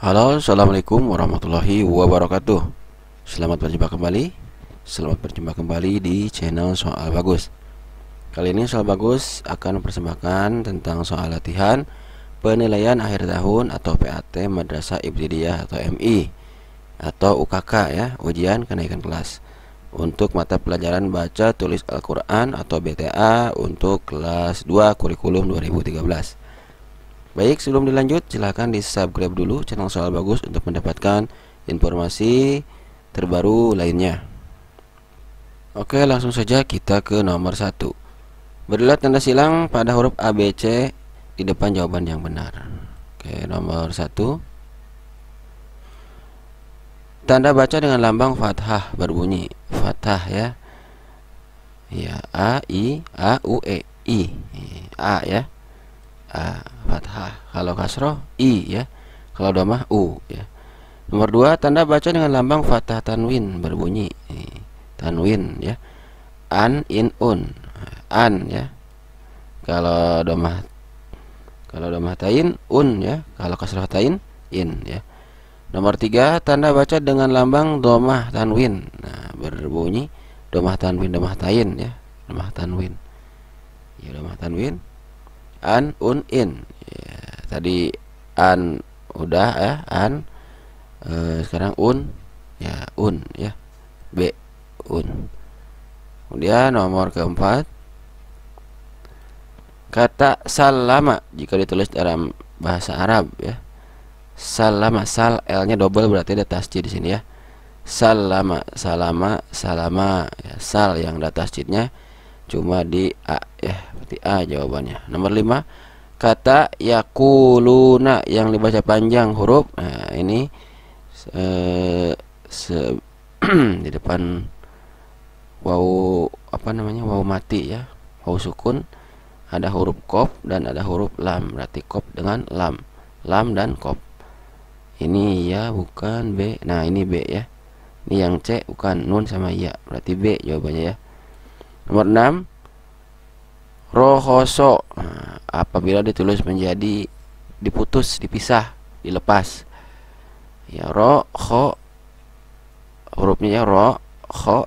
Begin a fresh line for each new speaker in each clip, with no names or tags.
Halo, Assalamualaikum warahmatullahi wabarakatuh Selamat berjumpa kembali Selamat berjumpa kembali di channel Soal Bagus Kali ini Soal Bagus akan mempersembahkan tentang soal latihan Penilaian akhir tahun atau PAT Madrasah Ibtidiyah atau MI Atau UKK ya, ujian kenaikan kelas Untuk mata pelajaran baca tulis Al-Quran atau BTA untuk kelas 2 kurikulum 2013 Baik, sebelum dilanjut, silahkan di-subscribe dulu channel Soal Bagus untuk mendapatkan informasi terbaru lainnya. Oke, langsung saja kita ke nomor satu. Berilah tanda silang pada huruf ABC di depan jawaban yang benar. Oke, nomor satu. Tanda baca dengan lambang fathah berbunyi fathah ya. Ya, A I A U E I. Iya, A ya. A fathah kalau kasro I ya kalau domah U ya nomor dua tanda baca dengan lambang fathah tanwin berbunyi tanwin ya an in un an ya kalau domah kalau domah tain un ya kalau kasro tain in ya nomor tiga tanda baca dengan lambang domah tanwin nah berbunyi domah tanwin domah tain ya domah tanwin ya domah tanwin an un in ya, tadi an udah ya an e, sekarang un ya un ya b un kemudian nomor keempat kata salama jika ditulis dalam bahasa Arab ya salama sal l nya double berarti ada tasjid di sini ya salama salama salama ya, sal yang ada tasjidnya cuma di A ya berarti A jawabannya nomor 5 kata yakuluna yang dibaca panjang huruf nah ini se, se di depan wau apa namanya wau mati ya wau sukun ada huruf kop dan ada huruf lam berarti kop dengan lam lam dan kop ini ya bukan B nah ini B ya ini yang C bukan nun sama ya berarti B jawabannya ya Nomor 6 rohoso apabila ditulis menjadi diputus, dipisah, dilepas. Ya ro, kho hurufnya ya ro,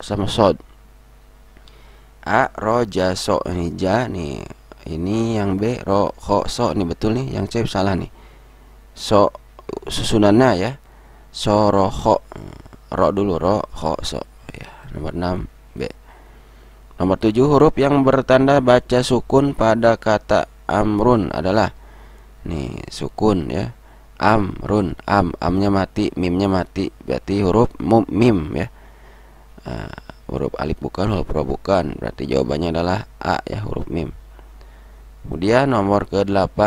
sama sod. A ro so ini ja nih. Ini yang B ro so ini betul nih, yang C salah nih. So susunannya ya. So ro Ro dulu ro so ya. Nomor 6 Nomor tujuh huruf yang bertanda baca sukun pada kata amrun adalah nih sukun ya. Amrun, am, amnya mati, mimnya mati, berarti huruf mum, mim ya. Uh, huruf alif bukan, huruf ro bukan, berarti jawabannya adalah a ya huruf mim. Kemudian nomor ke-8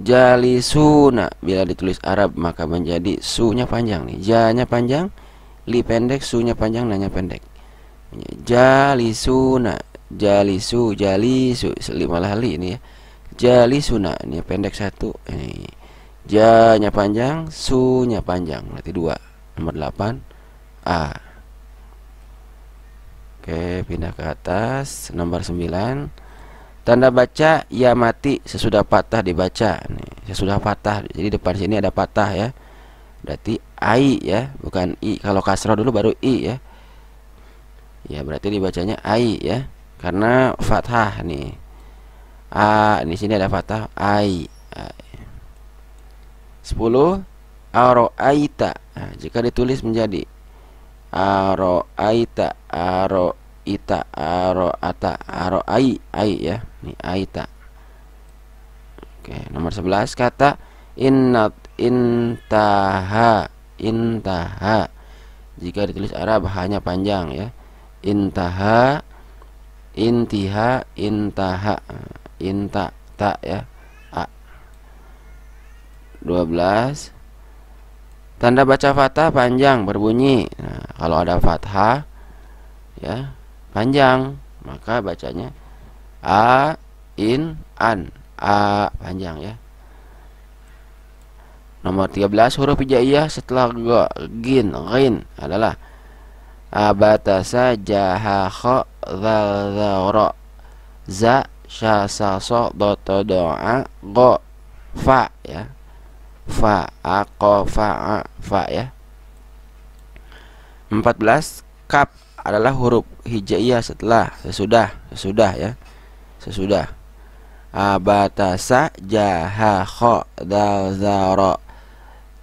Jalisuna bila ditulis Arab maka menjadi sunya panjang nih. ja panjang, li pendek sunya panjang nanya pendek jalisuna jalisu jalisu lima lali ini ya jalisuna ini pendek satu ini janya panjang sunya panjang berarti dua nomor delapan a oke pindah ke atas nomor 9 tanda baca ya mati sesudah patah dibaca nih sesudah patah jadi depan sini ada patah ya berarti ai ya bukan i kalau kasro dulu baru i ya ya berarti dibacanya ai ya karena fathah nih a di sini ada fathah ai, Sepuluh, aro aroaita nah, jika ditulis menjadi aro aro aita aroaita aroita aroata aroai ai ya ini aita oke nomor sebelas kata innat intaha intaha jika ditulis Arab hanya panjang ya intaha intiha intaha inta ta ya a 12 tanda baca fathah panjang berbunyi nah, kalau ada fathah ya panjang maka bacanya a in an a panjang ya Nomor 13 huruf hijaiyah setelah go, gin, rin adalah abatasa jaha kho dhal za sha sa so do to go fa ya fa a fa a fa ya 14 kap adalah huruf hijaiyah setelah sesudah sesudah ya sesudah abatasa jaha kho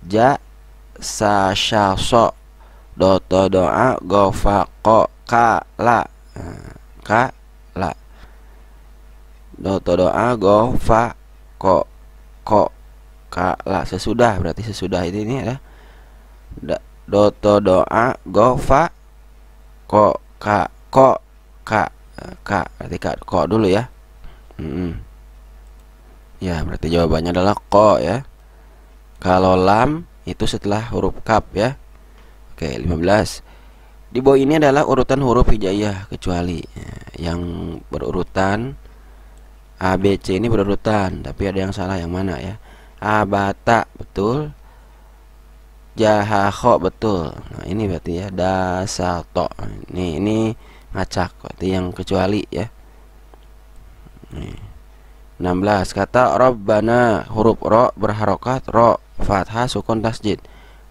ja sa sya so do to doa go fa ko ka la ka la do to doa go fa ko ko ka la sesudah berarti sesudah itu ini ya do to doa go fa ko ka ko ka ka berarti ka ko dulu ya -hmm. ya berarti jawabannya adalah ko ya kalau lam itu setelah huruf Kap ya. Oke, 15. Di bawah ini adalah urutan huruf hijaiyah kecuali ya, yang berurutan A B C ini berurutan, tapi ada yang salah yang mana ya? Abata betul. Jahaho betul. Nah, ini berarti ya dasato. Ini ini ngacak berarti yang kecuali ya. Nih. 16 kata Rabbana huruf ro berharokat ro fathah sukun tasjid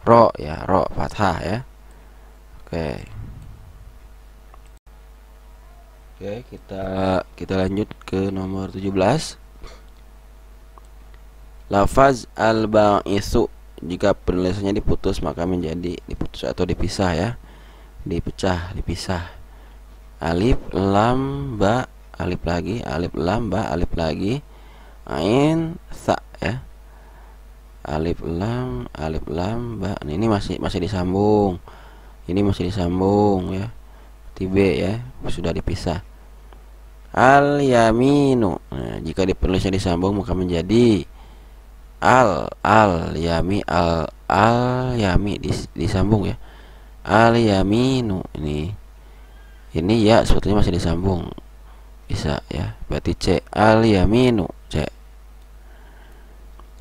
ro ya ro fathah ya oke oke kita kita lanjut ke nomor 17 lafaz al isu jika penulisannya diputus maka menjadi diputus atau dipisah ya dipecah dipisah alif lam ba alif lagi alif lam ba alif lagi ain sa ya alif lam alif lam ba nah, ini masih masih disambung ini masih disambung ya tibe ya sudah dipisah al yaminu nah, jika dipenulisnya disambung maka menjadi al al yami al al yami dis, disambung ya al yaminu ini ini ya sepertinya masih disambung bisa ya berarti c al yaminu c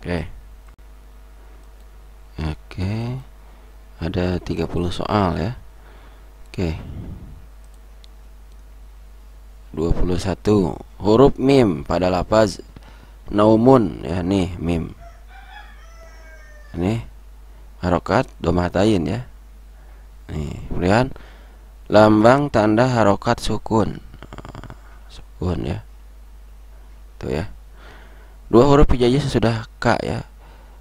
Oke. Oke. Ada 30 soal ya. Oke. 21 huruf mim pada lafaz naumun ya nih mim. Ini harokat domatain ya. Nih, kemudian lambang tanda harokat sukun. Nah, sukun ya. Tuh ya dua huruf hijaiyah sesudah k ya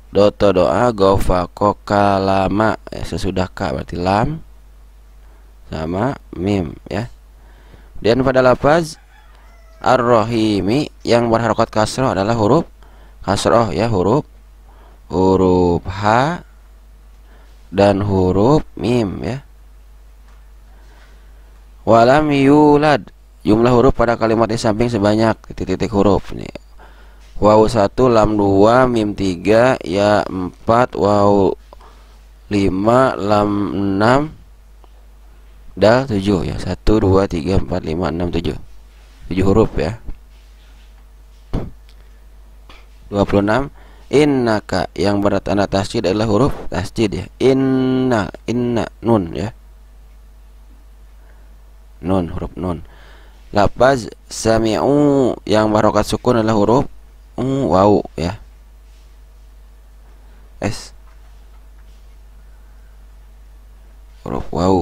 doto doa gofa koka lama ya, sesudah k berarti lam sama mim ya dan pada lapaz arrohimi yang berharokat kasroh adalah huruf kasroh ya huruf huruf h dan huruf mim ya walam yulad jumlah huruf pada kalimat di samping sebanyak titik-titik huruf nih Waw 1 lam 2 mim 3 ya 4 waw 5 lam 6 dal 7 ya 1 2 3 4 5 6 7 7 huruf ya 26 innaka yang berat bertanda tasjid adalah huruf tasjid ya inna inna nun ya nun huruf nun lapaz sami'u yang barokat sukun adalah huruf mm, wow ya S huruf wow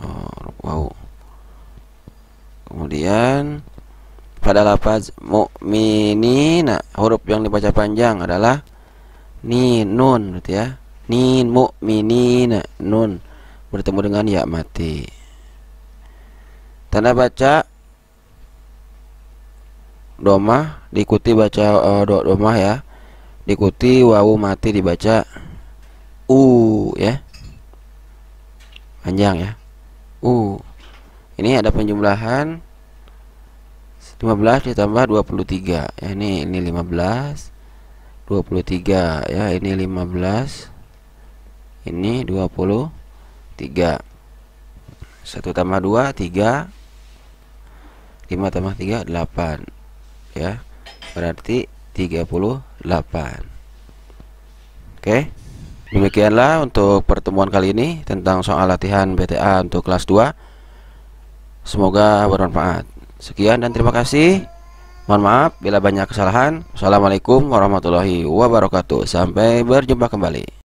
oh, huruf wow kemudian pada lafaz mu'minina huruf yang dibaca panjang adalah ni nun berarti ya ni mu'minina nun bertemu dengan ya mati tanda baca domah diikuti baca uh, do domah ya diikuti wawu mati dibaca u ya panjang ya u ini ada penjumlahan 15 ditambah 23 ya ini ini 15 23 ya ini 15 ini 23 1 tambah 2 3 5 tambah 3 8 ya berarti 38 oke demikianlah untuk pertemuan kali ini tentang soal latihan BTA untuk kelas 2 semoga bermanfaat sekian dan terima kasih mohon maaf bila banyak kesalahan Assalamualaikum warahmatullahi wabarakatuh sampai berjumpa kembali